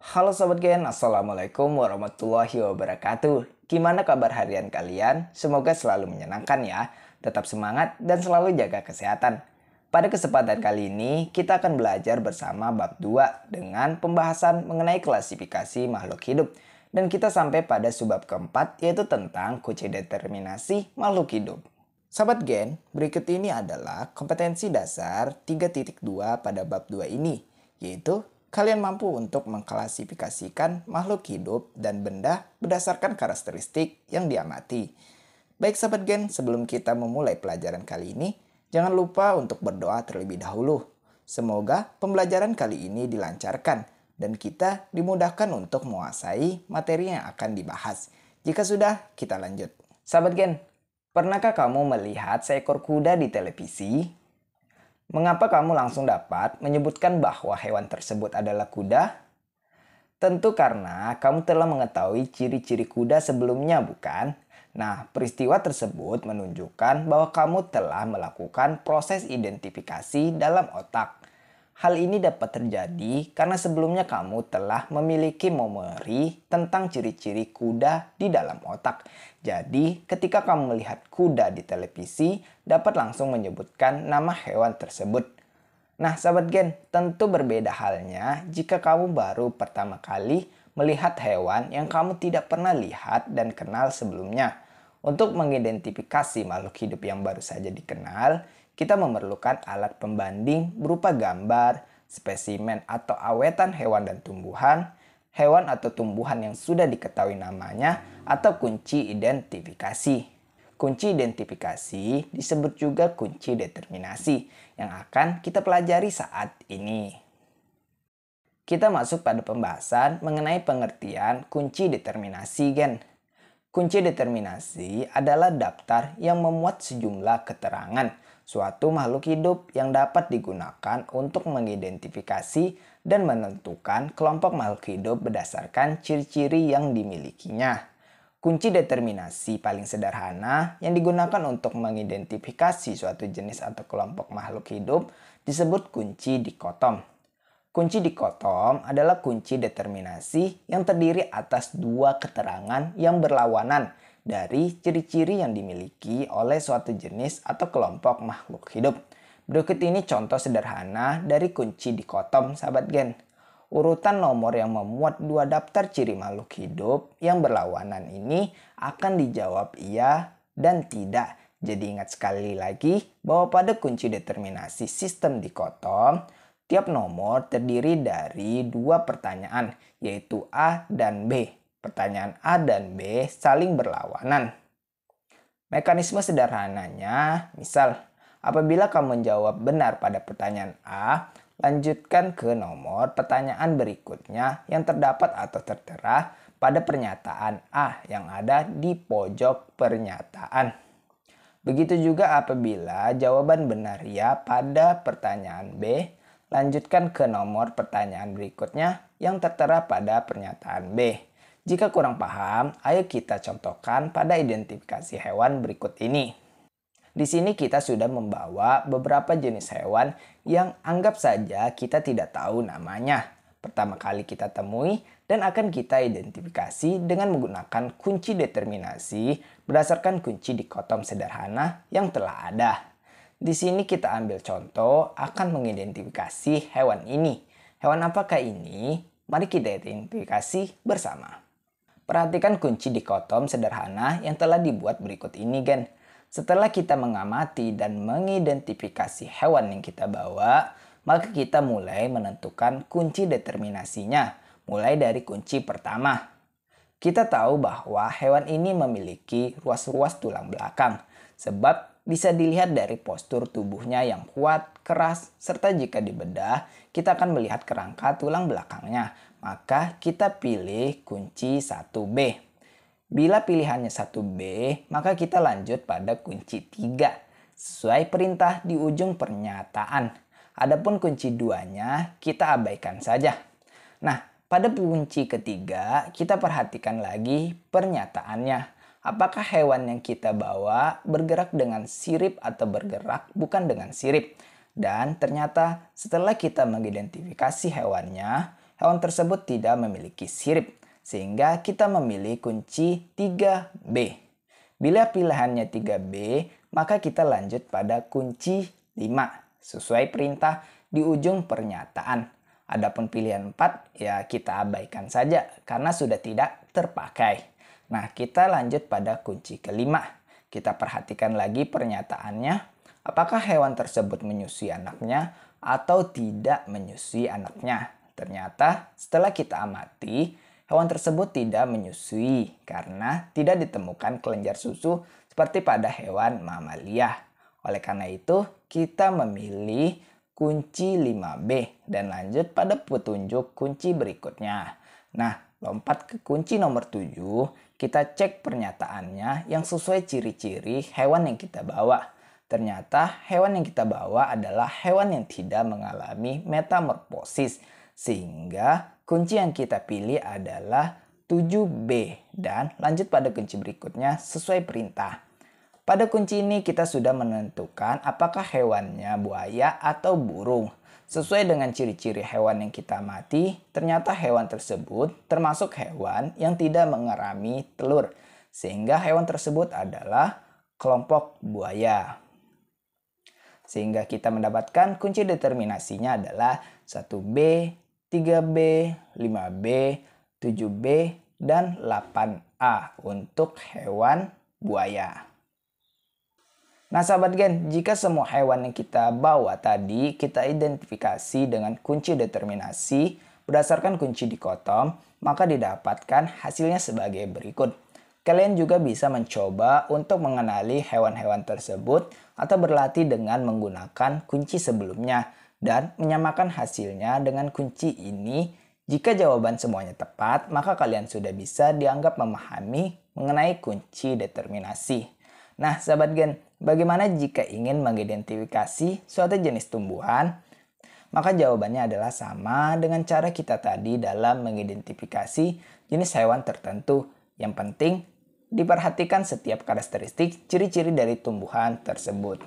Halo Sobat Gen, Assalamualaikum warahmatullahi wabarakatuh. Gimana kabar harian kalian? Semoga selalu menyenangkan ya. Tetap semangat dan selalu jaga kesehatan. Pada kesempatan kali ini, kita akan belajar bersama bab 2 dengan pembahasan mengenai klasifikasi makhluk hidup. Dan kita sampai pada subbab keempat yaitu tentang kunci determinasi makhluk hidup. Sahabat Gen, berikut ini adalah kompetensi dasar 3.2 pada bab 2 ini, yaitu kalian mampu untuk mengklasifikasikan makhluk hidup dan benda berdasarkan karakteristik yang diamati. Baik sahabat Gen, sebelum kita memulai pelajaran kali ini, jangan lupa untuk berdoa terlebih dahulu. Semoga pembelajaran kali ini dilancarkan dan kita dimudahkan untuk menguasai materi yang akan dibahas. Jika sudah, kita lanjut. Sahabat Gen, Pernahkah kamu melihat seekor kuda di televisi? Mengapa kamu langsung dapat menyebutkan bahwa hewan tersebut adalah kuda? Tentu karena kamu telah mengetahui ciri-ciri kuda sebelumnya, bukan? Nah, peristiwa tersebut menunjukkan bahwa kamu telah melakukan proses identifikasi dalam otak. Hal ini dapat terjadi karena sebelumnya kamu telah memiliki memori tentang ciri-ciri kuda di dalam otak. Jadi, ketika kamu melihat kuda di televisi, dapat langsung menyebutkan nama hewan tersebut. Nah, sahabat gen, tentu berbeda halnya jika kamu baru pertama kali melihat hewan yang kamu tidak pernah lihat dan kenal sebelumnya. Untuk mengidentifikasi makhluk hidup yang baru saja dikenal, kita memerlukan alat pembanding berupa gambar, spesimen atau awetan hewan dan tumbuhan, hewan atau tumbuhan yang sudah diketahui namanya, atau kunci identifikasi. Kunci identifikasi disebut juga kunci determinasi yang akan kita pelajari saat ini. Kita masuk pada pembahasan mengenai pengertian kunci determinasi gen. Kunci determinasi adalah daftar yang memuat sejumlah keterangan suatu makhluk hidup yang dapat digunakan untuk mengidentifikasi dan menentukan kelompok makhluk hidup berdasarkan ciri-ciri yang dimilikinya. Kunci determinasi paling sederhana yang digunakan untuk mengidentifikasi suatu jenis atau kelompok makhluk hidup disebut kunci dikotom. Kunci dikotom adalah kunci determinasi yang terdiri atas dua keterangan yang berlawanan dari ciri-ciri yang dimiliki oleh suatu jenis atau kelompok makhluk hidup. Berikut ini contoh sederhana dari kunci dikotom sahabat gen. Urutan nomor yang memuat dua daftar ciri makhluk hidup yang berlawanan ini akan dijawab iya dan tidak. Jadi ingat sekali lagi bahwa pada kunci determinasi sistem dikotom, tiap nomor terdiri dari dua pertanyaan yaitu A dan B Pertanyaan A dan B saling berlawanan. Mekanisme sederhananya, misal, apabila kamu menjawab benar pada pertanyaan A, lanjutkan ke nomor pertanyaan berikutnya yang terdapat atau tertera pada pernyataan A yang ada di pojok pernyataan. Begitu juga apabila jawaban benar ya pada pertanyaan B, lanjutkan ke nomor pertanyaan berikutnya yang tertera pada pernyataan B. Jika kurang paham, ayo kita contohkan pada identifikasi hewan berikut ini. Di sini kita sudah membawa beberapa jenis hewan yang anggap saja kita tidak tahu namanya. Pertama kali kita temui dan akan kita identifikasi dengan menggunakan kunci determinasi berdasarkan kunci dikotom sederhana yang telah ada. Di sini kita ambil contoh akan mengidentifikasi hewan ini. Hewan apakah ini? Mari kita identifikasi bersama. Perhatikan kunci dikotom sederhana yang telah dibuat berikut ini, gen. Setelah kita mengamati dan mengidentifikasi hewan yang kita bawa, maka kita mulai menentukan kunci determinasinya, mulai dari kunci pertama. Kita tahu bahwa hewan ini memiliki ruas-ruas tulang belakang, sebab bisa dilihat dari postur tubuhnya yang kuat, keras, serta jika dibedah, kita akan melihat kerangka tulang belakangnya, maka kita pilih kunci 1B. Bila pilihannya 1B, maka kita lanjut pada kunci 3 sesuai perintah di ujung pernyataan. Adapun kunci 2-nya kita abaikan saja. Nah, pada kunci ketiga kita perhatikan lagi pernyataannya. Apakah hewan yang kita bawa bergerak dengan sirip atau bergerak bukan dengan sirip? Dan ternyata setelah kita mengidentifikasi hewannya, hewan tersebut tidak memiliki sirip, sehingga kita memilih kunci 3B. Bila pilihannya 3B, maka kita lanjut pada kunci 5 sesuai perintah di ujung pernyataan. Adapun pilihan 4 ya kita abaikan saja karena sudah tidak terpakai. Nah, kita lanjut pada kunci kelima. Kita perhatikan lagi pernyataannya, apakah hewan tersebut menyusui anaknya atau tidak menyusui anaknya. Ternyata setelah kita amati, hewan tersebut tidak menyusui karena tidak ditemukan kelenjar susu seperti pada hewan mamalia. Oleh karena itu, kita memilih kunci 5B dan lanjut pada petunjuk kunci berikutnya. Nah, lompat ke kunci nomor 7, kita cek pernyataannya yang sesuai ciri-ciri hewan yang kita bawa. Ternyata hewan yang kita bawa adalah hewan yang tidak mengalami metamorfosis sehingga kunci yang kita pilih adalah 7B dan lanjut pada kunci berikutnya sesuai perintah. Pada kunci ini kita sudah menentukan apakah hewannya buaya atau burung. Sesuai dengan ciri-ciri hewan yang kita mati, ternyata hewan tersebut termasuk hewan yang tidak mengerami telur. Sehingga hewan tersebut adalah kelompok buaya. Sehingga kita mendapatkan kunci determinasinya adalah 1B, 3B, 5B, 7B, dan 8A untuk hewan buaya. Nah sahabat gen, jika semua hewan yang kita bawa tadi kita identifikasi dengan kunci determinasi berdasarkan kunci dikotom, maka didapatkan hasilnya sebagai berikut. Kalian juga bisa mencoba untuk mengenali hewan-hewan tersebut atau berlatih dengan menggunakan kunci sebelumnya dan menyamakan hasilnya dengan kunci ini. Jika jawaban semuanya tepat, maka kalian sudah bisa dianggap memahami mengenai kunci determinasi. Nah, sahabat gen, bagaimana jika ingin mengidentifikasi suatu jenis tumbuhan? Maka jawabannya adalah sama dengan cara kita tadi dalam mengidentifikasi jenis hewan tertentu. Yang penting, diperhatikan setiap karakteristik ciri-ciri dari tumbuhan tersebut.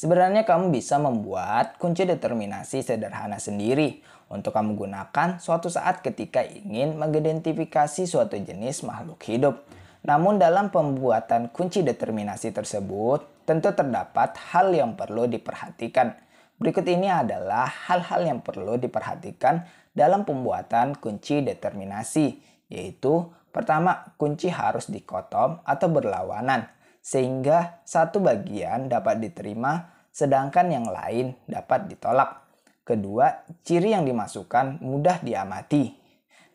Sebenarnya kamu bisa membuat kunci determinasi sederhana sendiri untuk kamu gunakan suatu saat ketika ingin mengidentifikasi suatu jenis makhluk hidup. Namun dalam pembuatan kunci determinasi tersebut, tentu terdapat hal yang perlu diperhatikan. Berikut ini adalah hal-hal yang perlu diperhatikan dalam pembuatan kunci determinasi, yaitu pertama, kunci harus dikotom atau berlawanan sehingga satu bagian dapat diterima sedangkan yang lain dapat ditolak. Kedua, ciri yang dimasukkan mudah diamati.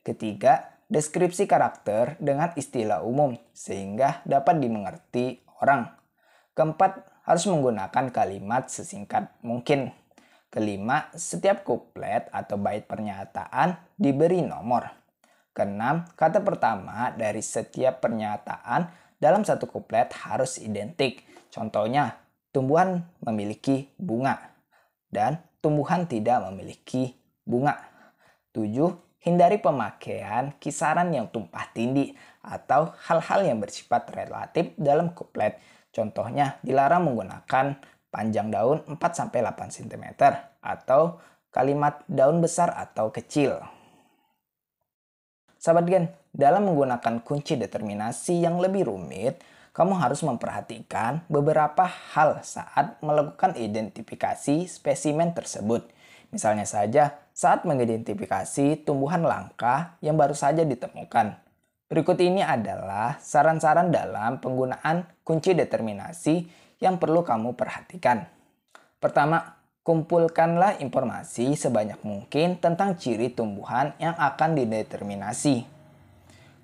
Ketiga, deskripsi karakter dengan istilah umum sehingga dapat dimengerti orang. Keempat, harus menggunakan kalimat sesingkat mungkin. Kelima, setiap kuplet atau bait pernyataan diberi nomor. Keenam, kata pertama dari setiap pernyataan dalam satu kuplet harus identik. Contohnya, tumbuhan memiliki bunga dan tumbuhan tidak memiliki bunga. 7. Hindari pemakaian kisaran yang tumpah tindih atau hal-hal yang bersifat relatif dalam kuplet. Contohnya, dilarang menggunakan panjang daun 4-8 cm atau kalimat daun besar atau kecil. Sahabat Gen, dalam menggunakan kunci determinasi yang lebih rumit, kamu harus memperhatikan beberapa hal saat melakukan identifikasi spesimen tersebut. Misalnya saja, saat mengidentifikasi tumbuhan langka yang baru saja ditemukan. Berikut ini adalah saran-saran dalam penggunaan kunci determinasi yang perlu kamu perhatikan. Pertama, Kumpulkanlah informasi sebanyak mungkin tentang ciri tumbuhan yang akan dideterminasi.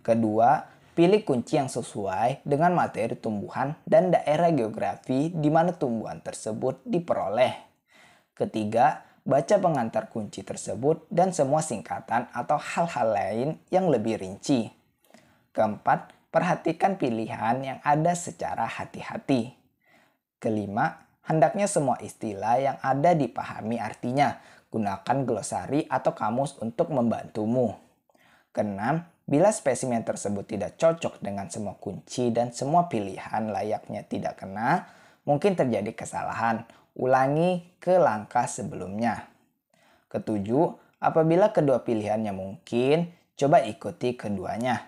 Kedua, pilih kunci yang sesuai dengan materi tumbuhan dan daerah geografi di mana tumbuhan tersebut diperoleh. Ketiga, baca pengantar kunci tersebut dan semua singkatan atau hal-hal lain yang lebih rinci. Keempat, perhatikan pilihan yang ada secara hati-hati. Kelima, Hendaknya semua istilah yang ada dipahami artinya. Gunakan glosari atau kamus untuk membantumu. Keenam, bila spesimen tersebut tidak cocok dengan semua kunci dan semua pilihan layaknya tidak kena, mungkin terjadi kesalahan. Ulangi ke langkah sebelumnya. Ketujuh, apabila kedua pilihannya mungkin, coba ikuti keduanya.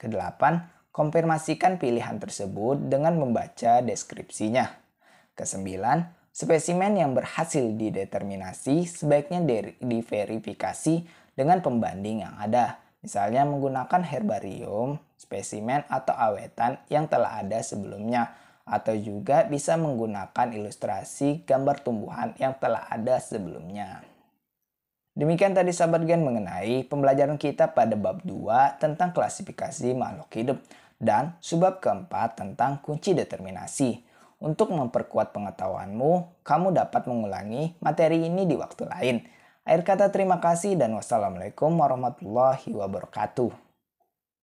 Kedelapan, konfirmasikan pilihan tersebut dengan membaca deskripsinya. Kesembilan, spesimen yang berhasil dideterminasi sebaiknya diverifikasi dengan pembanding yang ada, misalnya menggunakan herbarium, spesimen atau awetan yang telah ada sebelumnya, atau juga bisa menggunakan ilustrasi gambar tumbuhan yang telah ada sebelumnya. Demikian tadi sahabat gen mengenai pembelajaran kita pada bab 2 tentang klasifikasi makhluk hidup dan subbab keempat tentang kunci determinasi. Untuk memperkuat pengetahuanmu, kamu dapat mengulangi materi ini di waktu lain. Akhir kata terima kasih dan wassalamualaikum warahmatullahi wabarakatuh.